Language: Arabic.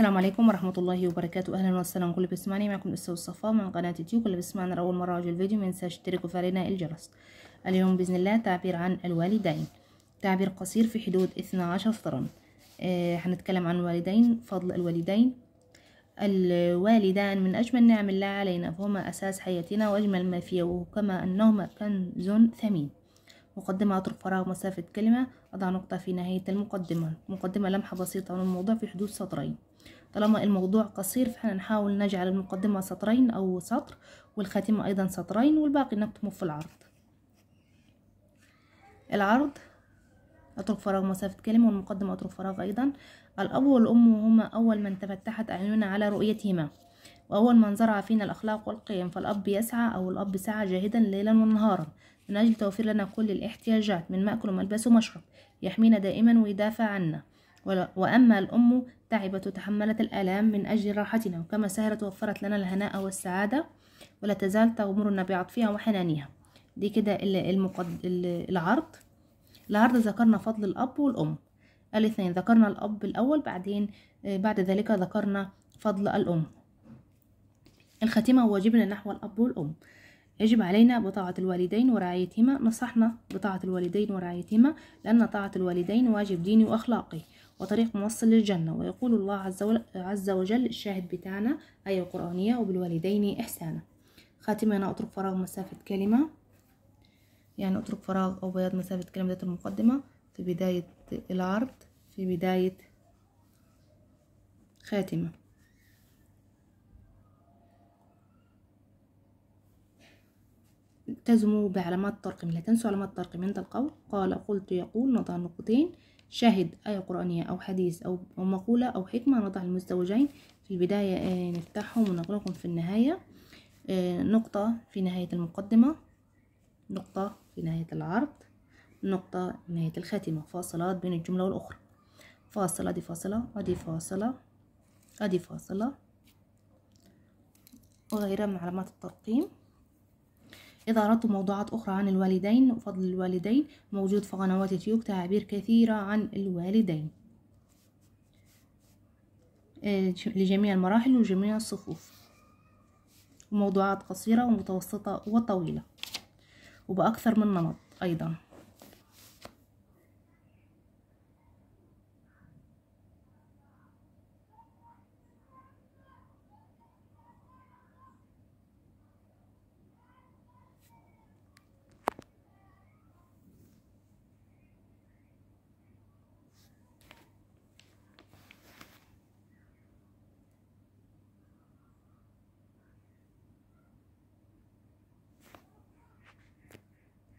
السلام عليكم ورحمة الله وبركاته أهلا وسهلا كل بيسمعني معكم أستاذ صفاء من قناة يوتيوب اللي بيسمعنا أول مرة اجي الفيديو ما ينساش تشترك وفعلنا الجرس اليوم بإذن الله تعبير عن الوالدين تعبير قصير في حدود 12 سطرا آه هنتكلم عن الوالدين فضل الوالدين الوالدان من أجمل نعم الله علينا فهما أساس حياتنا وأجمل ما فيه وكما أنهما كنز ثمين مقدمة أترك فراغ مسافة كلمة أضع نقطة في نهاية المقدمة مقدمة لمحة بسيطة عن الموضوع في حدود سطرين طالما الموضوع قصير فاحنا نحاول نجعل المقدمة سطرين أو سطر والخاتمة أيضا سطرين والباقي نكتمه في العرض العرض أترك فراغ مسافة كلمة والمقدمة أترك فراغ أيضا الأب والأم هما أول من تفتحت أعيننا على رؤيتهما وأول من زرع فينا الأخلاق والقيم فالأب يسعى أو الأب سعى جاهدا ليلا ونهارا من أجل توفير لنا كل الاحتياجات من مأكل وملبس ومشرب يحمينا دائما ويدافع عنا وأما الأم تعبت وتحملت الآلام من أجل راحتنا وكما سهرت وفرت لنا الهناء والسعادة ولا تزال تغمرنا بعطفها وحنانها دي كده المقد... العرض العرض ذكرنا فضل الأب والأم الاثنين ذكرنا الأب الأول بعدين آه، بعد ذلك ذكرنا فضل الأم الختمة واجبنا نحو الأب والأم يجب علينا بطاعة الوالدين ورعايتهما نصحنا بطاعة الوالدين ورعايتهما لأن طاعة الوالدين واجب ديني وأخلاقي وطريق موصل للجنة ويقول الله عز وجل الشاهد بتاعنا آية قرآنية وبالوالدين إحسانا خاتمة أنا أترك فراغ مسافة كلمة يعني أترك فراغ أو بياض مسافة كلمة ذات المقدمة في بداية العرض في بداية خاتمة التزموا بعلامات الترقيم لا تنسوا علامات الترقيم عند القول قال قلت يقول نضع النقطتين شاهد آية قرآنية أو حديث أو مقولة أو حكمة نضع المزدوجين في البداية آه، نفتحهم ونغلقهم في النهاية آه، نقطة في نهاية المقدمة نقطة في نهاية العرض نقطة في نهاية الخاتمة فاصلات بين الجملة والأخرى فاصلة دي فاصلة ودي فاصلة أدي فاصلة وغيرها من علامات الترقيم إذا أردتم موضوعات أخرى عن الوالدين وفضل الوالدين موجود في قنوات يوتيوب تعابير كثيرة عن الوالدين آه، لجميع المراحل وجميع الصفوف وموضوعات قصيرة ومتوسطة وطويلة وبأكثر من نمط أيضاً